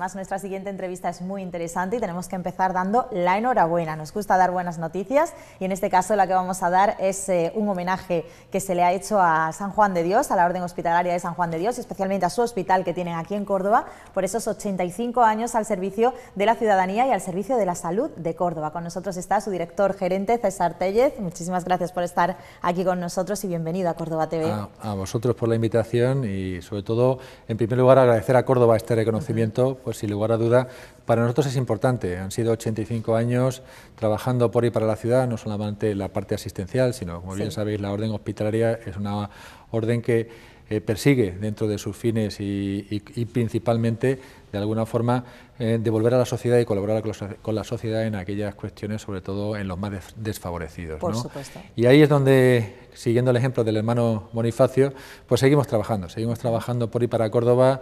Además, nuestra siguiente entrevista es muy interesante y tenemos que empezar dando la enhorabuena. Nos gusta dar buenas noticias y en este caso la que vamos a dar es eh, un homenaje que se le ha hecho a San Juan de Dios, a la Orden Hospitalaria de San Juan de Dios, especialmente a su hospital que tienen aquí en Córdoba, por esos 85 años al servicio de la ciudadanía y al servicio de la salud de Córdoba. Con nosotros está su director gerente, César Tellez. Muchísimas gracias por estar aquí con nosotros y bienvenido a Córdoba TV. A, vosotros por la invitación y sobre todo, en primer lugar, agradecer a Córdoba este reconocimiento. Pues, sin lugar a duda para nosotros es importante. Han sido 85 años trabajando por y para la ciudad, no solamente la parte asistencial, sino, como bien sabéis, la orden hospitalaria es una orden que eh, persigue dentro de sus fines y principalmente de alguna forma eh, devolver a la sociedad y colaborar con la, sociedad en aquellas cuestiones, sobre todo en los más desfavorecidos. Por supuesto. Y ahí es donde, siguiendo el ejemplo del hermano Bonifacio, pues seguimos trabajando, seguimos trabajando por y para Córdoba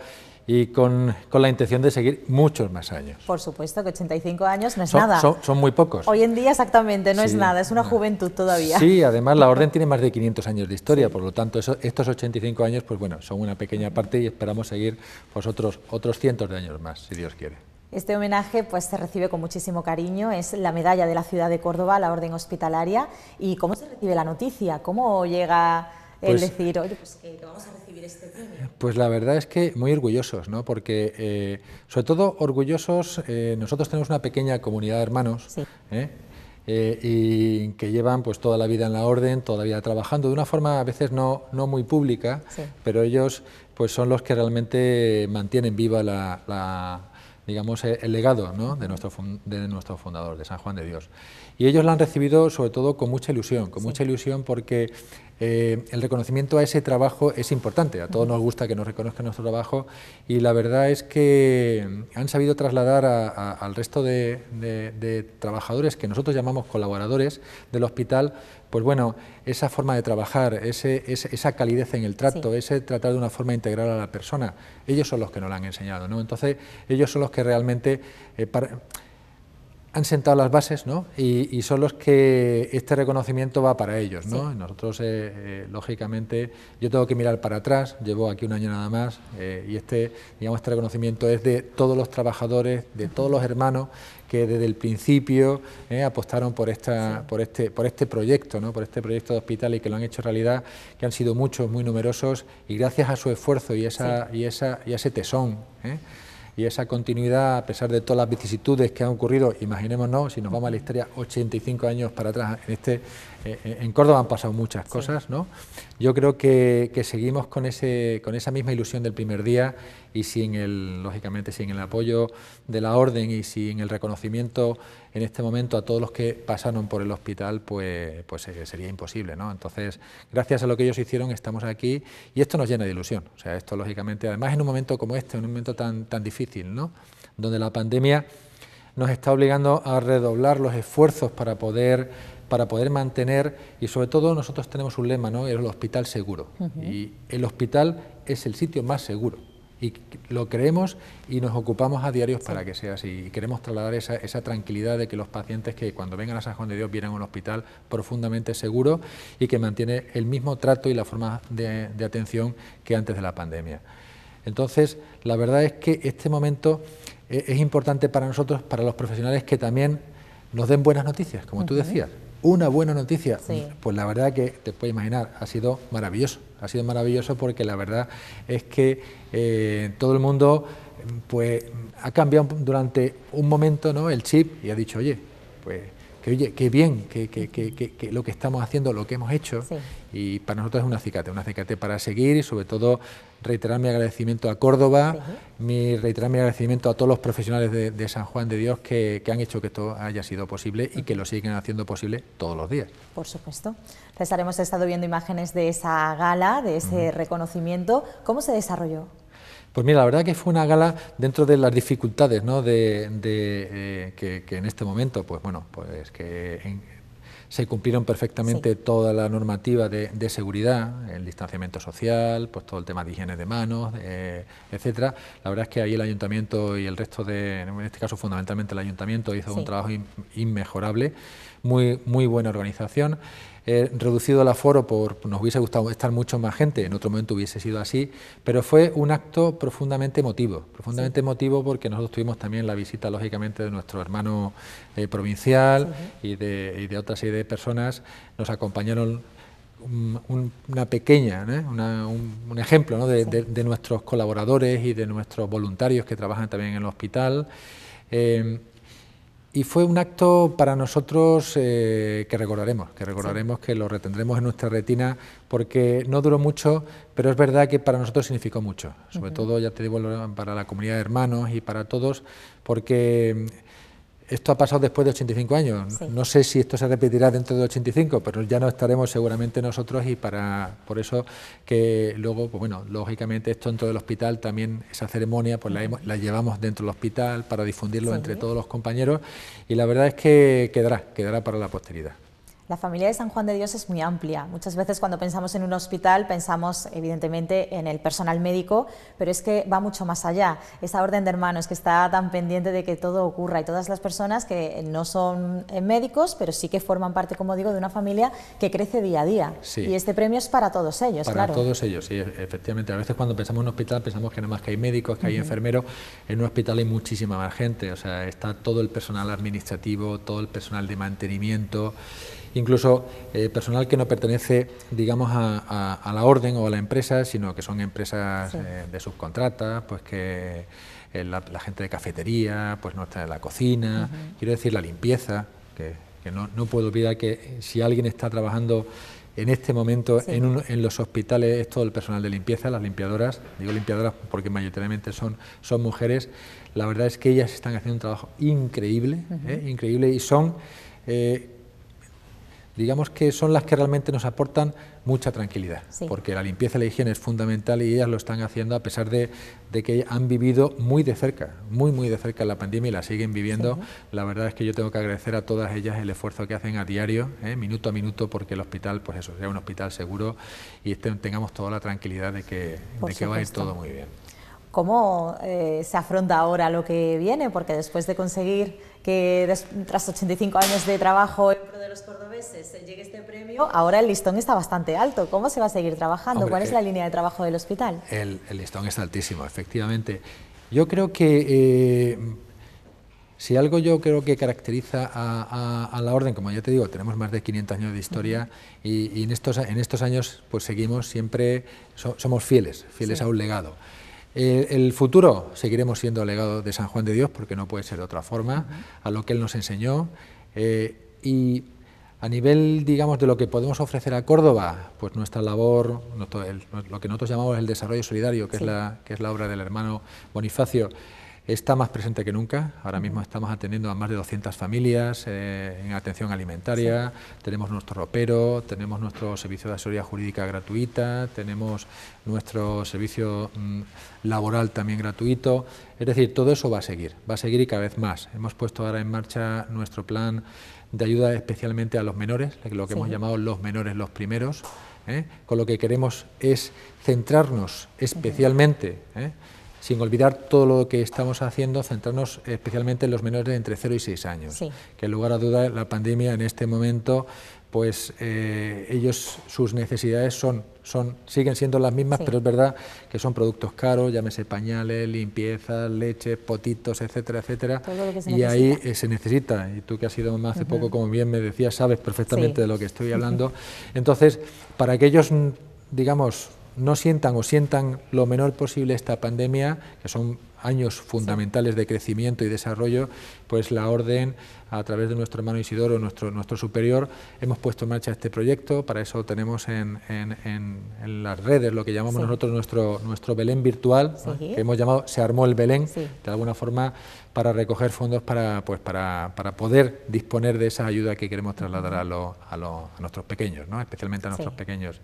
y con, la intención de seguir muchos más años. Por supuesto que 85 años no es nada. Son, muy pocos. Hoy en día exactamente, no es nada, es una juventud todavía. Sí, además la Orden tiene más de 500 años de historia, por lo tanto estos 85 años, pues bueno, son una pequeña parte y esperamos seguir pues, otros, otros cientos de años más, si Dios quiere. Este homenaje pues, se recibe con muchísimo cariño, es la medalla de la ciudad de Córdoba, la Orden Hospitalaria. ¿Y cómo se recibe la noticia? ¿Cómo llega el pues decir, oye, pues que vamos a recibir este premio? Pues la verdad es que muy orgullosos, ¿no? Porque, eh, sobre todo, orgullosos, eh, nosotros tenemos una pequeña comunidad de hermanos, ¿eh? y que llevan pues toda la vida en la orden, toda la vida trabajando, de una forma a veces no, no muy pública, pero ellos pues son los que realmente mantienen viva la, el legado de, nuestro, de nuestro fundador, de San Juan de Dios. Y ellos la han recibido sobre todo con mucha ilusión, con mucha ilusión porque eh, el reconocimiento a ese trabajo es importante. A todos nos gusta que nos reconozcan nuestro trabajo y la verdad es que han sabido trasladar al resto de, trabajadores que nosotros llamamos colaboradores del hospital, pues bueno, esa forma de trabajar, esa calidez en el trato, ese tratar de una forma integral a la persona, ellos son los que nos la han enseñado. Entonces, ellos son los que realmente... Eh, han sentado las bases ¿no? y, son los que este reconocimiento va para ellos. ¿no? Nosotros, eh, eh, lógicamente, yo tengo que mirar para atrás, llevo aquí un año nada más, eh, y este, digamos, este reconocimiento es de todos los trabajadores, de todos los hermanos que desde el principio apostaron por, esta, por, este, por este proyecto, ¿no? por este proyecto de hospital y que lo han hecho realidad, que han sido muchos, muy numerosos, y gracias a su esfuerzo y, esa, y, esa, y a ese tesón y esa continuidad, a pesar de todas las vicisitudes que han ocurrido, imaginémonos, si nos vamos a la historia 85 años para atrás, en, este, eh, eh, en Córdoba han pasado muchas cosas, ¿no? Yo creo que, seguimos con, ese, con esa misma ilusión del primer día y sin el, lógicamente, sin el apoyo de la orden y sin el reconocimiento en este momento a todos los que pasaron por el hospital, pues, pues eh, sería imposible, ¿no? Entonces, gracias a lo que ellos hicieron, estamos aquí y esto nos llena de ilusión. O sea, esto lógicamente, además en un momento como este, en un momento tan, tan difícil, ¿no? Donde la pandemia nos está obligando a redoblar los esfuerzos para poder, para poder mantener, y sobre todo nosotros tenemos un lema, ¿no? el hospital seguro. Y el hospital es el sitio más seguro y lo creemos y nos ocupamos a diarios para que sea así. Y queremos trasladar esa, esa, tranquilidad de que los pacientes que cuando vengan a San Juan de Dios vienen a un hospital profundamente seguro y que mantiene el mismo trato y la forma de, atención que antes de la pandemia. Entonces, la verdad es que este momento e, es, importante para nosotros, para los profesionales que también nos den buenas noticias, como tú decías una buena noticia? Pues la verdad que te puedes imaginar, ha sido maravilloso. Ha sido maravilloso porque la verdad es que eh, todo el mundo pues, ha cambiado durante un momento ¿no? el chip y ha dicho, oye, pues oye, qué bien que, lo que estamos haciendo, lo que hemos hecho, y para nosotros es un acicate, un acicate para seguir y sobre todo reiterar mi agradecimiento a Córdoba, mi, reiterar mi agradecimiento a todos los profesionales de, San Juan de Dios que, han hecho que esto haya sido posible y que lo siguen haciendo posible todos los días. Por supuesto. César, hemos estado viendo imágenes de esa gala, de ese reconocimiento. ¿Cómo se desarrolló? Pues mira, la verdad que fue una gala dentro de las dificultades ¿no? de, eh, que, en este momento, pues bueno, pues que se cumplieron perfectamente toda la normativa de, seguridad, el distanciamiento social, pues todo el tema de higiene de manos, eh, etcétera. La verdad es que ahí el ayuntamiento y el resto de, en este caso fundamentalmente el ayuntamiento hizo un trabajo inmejorable, muy muy buena organización reducido el aforo por, nos hubiese gustado estar mucho más gente, en otro momento hubiese sido así, pero fue un acto profundamente emotivo, profundamente emotivo porque nosotros tuvimos también la visita, lógicamente, de nuestro hermano eh, provincial y, de, otras de otra serie de personas, nos acompañaron una pequeña, un, ejemplo de, nuestros colaboradores y de nuestros voluntarios que trabajan también en el hospital. Eh, y fue un acto para nosotros eh, que recordaremos, que recordaremos, que lo retendremos en nuestra retina, porque no duró mucho, pero es verdad que para nosotros significó mucho, sobre todo, ya te digo, para la comunidad de hermanos y para todos, porque esto ha pasado después de 85 años. No sé si esto se repetirá dentro de 85, pero ya no estaremos seguramente nosotros y para por eso que luego, pues bueno, lógicamente esto dentro del hospital también, esa ceremonia, pues la, llevamos dentro del hospital para difundirlo entre todos los compañeros y la verdad es que quedará, quedará para la posteridad. La familia de San Juan de Dios es muy amplia. Muchas veces cuando pensamos en un hospital pensamos evidentemente en el personal médico, pero es que va mucho más allá. Esa orden de hermanos que está tan pendiente de que todo ocurra y todas las personas que no son eh, médicos, pero sí que forman parte, como digo, de una familia que crece día a día. Sí. Y este premio es para todos ellos, para claro. todos ellos, sí, efectivamente. A veces cuando pensamos en un hospital pensamos que nada más que hay médicos, que hay enfermeros. En un hospital hay muchísima más gente. O sea, está todo el personal administrativo, todo el personal de mantenimiento incluso eh, personal que no pertenece, digamos, a, la orden o a la empresa, sino que son empresas eh, de subcontratas, pues que eh, la, gente de cafetería, pues no está en la cocina, quiero decir, la limpieza, que, no, puedo olvidar que si alguien está trabajando en este momento en, los hospitales es todo el personal de limpieza, las limpiadoras, digo limpiadoras porque mayoritariamente son, son mujeres, la verdad es que ellas están haciendo un trabajo increíble, increíble y son digamos que son las que realmente nos aportan mucha tranquilidad, porque la limpieza y la higiene es fundamental y ellas lo están haciendo a pesar de, que han vivido muy de cerca, muy muy de cerca la pandemia y la siguen viviendo. La verdad es que yo tengo que agradecer a todas ellas el esfuerzo que hacen a diario, ¿eh? minuto a minuto, porque el hospital, pues eso, sea un hospital seguro y tengamos toda la tranquilidad de que, va a ir todo muy bien. ¿Cómo eh, se afronta ahora lo que viene? Porque después de conseguir que tras 85 años de trabajo en de los llegue este premio, ahora el listón está bastante alto. ¿Cómo se va a seguir trabajando? ¿Cuál es eh, la línea de trabajo del hospital? El, listón está altísimo, efectivamente. Yo creo que... Eh, si algo yo creo que caracteriza a, la orden, como ya te digo, tenemos más de 500 años de historia y, en, estos, en estos años pues seguimos siempre, somos fieles, fieles a un legado. El, futuro seguiremos siendo legado de San Juan de Dios porque no puede ser de otra forma, a lo que él nos enseñó. Eh, y a nivel, digamos, de lo que podemos ofrecer a Córdoba, pues nuestra labor, lo que nosotros llamamos el desarrollo solidario, que, es, la, que es la obra del hermano Bonifacio, está más presente que nunca. Ahora mismo estamos atendiendo a más de 200 familias eh, en atención alimentaria, tenemos nuestro ropero, tenemos nuestro servicio de asesoría jurídica gratuita, tenemos nuestro servicio mm, laboral también gratuito. Es decir, todo eso va a seguir, va a seguir y cada vez más. Hemos puesto ahora en marcha nuestro plan de ayuda especialmente a los menores, lo que hemos llamado los menores los primeros, ¿eh? con lo que queremos es centrarnos especialmente, ¿eh? sin olvidar todo lo que estamos haciendo, centrarnos especialmente en los menores de entre 0 y 6 años, que en lugar a duda la pandemia en este momento pues eh, ellos, sus necesidades son, son, siguen siendo las mismas, pero es verdad que son productos caros, llámese pañales, limpieza, leche, potitos, etcétera, etcétera. y ahí eh, se necesita, y tú que has sido mamá hace poco, como bien me decías, sabes perfectamente de lo que estoy hablando. Entonces, para que ellos, digamos, no sientan o sientan lo menor posible esta pandemia, que son años fundamentales de crecimiento y desarrollo, pues la Orden, a través de nuestro hermano Isidoro, nuestro, nuestro superior, hemos puesto en marcha este proyecto, para eso tenemos en, las redes lo que llamamos nosotros nuestro, nuestro Belén virtual, que hemos llamado Se armó el Belén, de alguna forma para recoger fondos para, pues, para, poder disponer de esa ayuda que queremos trasladar a, a, nuestros pequeños, ¿no? especialmente a nuestros pequeños.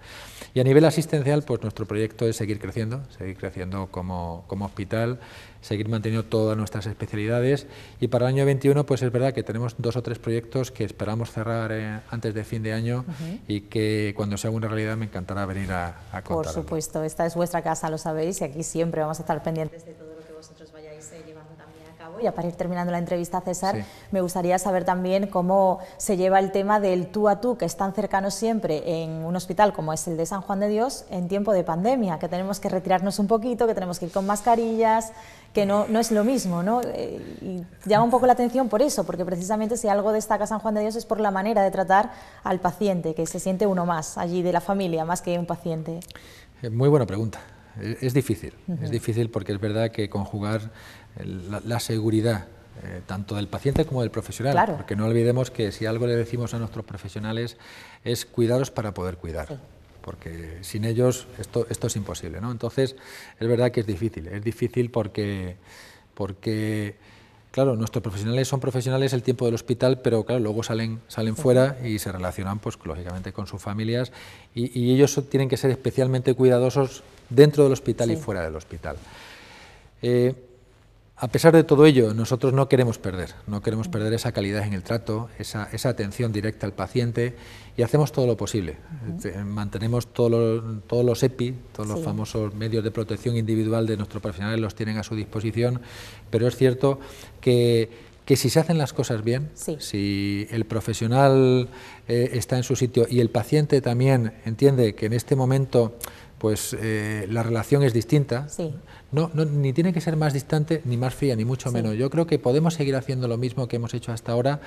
Y a nivel asistencial, pues nuestro proyecto es seguir creciendo, seguir creciendo como, como hospital, seguir manteniendo todas nuestras especialidades y para año 21, pues es verdad que tenemos dos o tres proyectos que esperamos cerrar eh, antes de fin de año y que cuando sea una realidad me encantará venir a, a contar. Por supuesto, esta es vuestra casa, lo sabéis, y aquí siempre vamos a estar pendientes de todo lo que vosotros vayáis a eh, llevar. Y para ir terminando la entrevista, César, me gustaría saber también cómo se lleva el tema del tú a tú, que es tan cercano siempre en un hospital como es el de San Juan de Dios, en tiempo de pandemia, que tenemos que retirarnos un poquito, que tenemos que ir con mascarillas, que no, no es lo mismo, ¿no? Eh, y llama un poco la atención por eso, porque precisamente si algo destaca San Juan de Dios es por la manera de tratar al paciente, que se siente uno más allí de la familia, más que un paciente. Eh, muy buena pregunta es, difícil, es difícil porque es verdad que conjugar la, seguridad eh, tanto del paciente como del profesional, porque no olvidemos que si algo le decimos a nuestros profesionales es cuidados para poder cuidar. Porque sin ellos esto, esto es imposible, ¿no? Entonces, es verdad que es difícil. Es difícil porque, porque claro, nuestros profesionales son profesionales el tiempo del hospital, pero claro, luego salen, salen fuera y se relacionan, pues, lógicamente, con sus familias y, ellos tienen que ser especialmente cuidadosos dentro del hospital y fuera del hospital. Eh, a pesar de todo ello, nosotros no queremos perder, no queremos perder esa calidad en el trato, esa, atención directa al paciente y hacemos todo lo posible. Este, mantenemos todos los, EPI, todos los famosos medios de protección individual de nuestros profesionales los tienen a su disposición, pero es cierto que, si se hacen las cosas bien, si el profesional eh, está en su sitio y el paciente también entiende que en este momento pues eh, la relación es distinta. No, ni tiene que ser más distante, ni más fría, ni mucho menos. Yo creo que podemos seguir haciendo lo mismo que hemos hecho hasta ahora,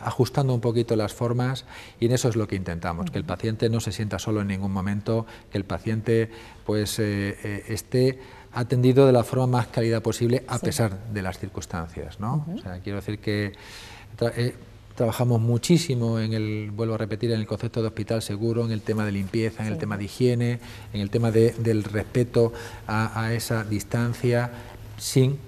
ajustando un poquito las formas, y en eso es lo que intentamos, que el paciente no se sienta solo en ningún momento, que el paciente pues eh, eh, esté atendido de la forma más calidad posible a pesar de las circunstancias. ¿no? quiero decir que Trabajamos muchísimo en el, vuelvo a repetir, en el concepto de hospital seguro, en el tema de limpieza, en el tema de higiene, en el tema de, del respeto a, esa distancia sin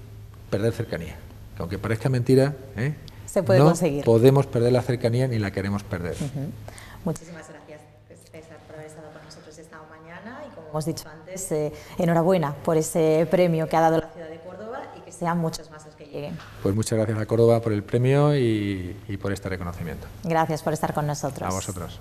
perder cercanía. aunque parezca mentira, ¿eh? no podemos perder la cercanía ni la queremos perder. Muchísimas gracias, César, por haber estado con nosotros esta mañana y como hemos dicho antes, eh, enhorabuena por ese premio que ha dado la ciudad de Córdoba y que sean muchos más. Pues muchas gracias a Córdoba por el premio y, y por este reconocimiento. Gracias por estar con nosotros. A vosotros.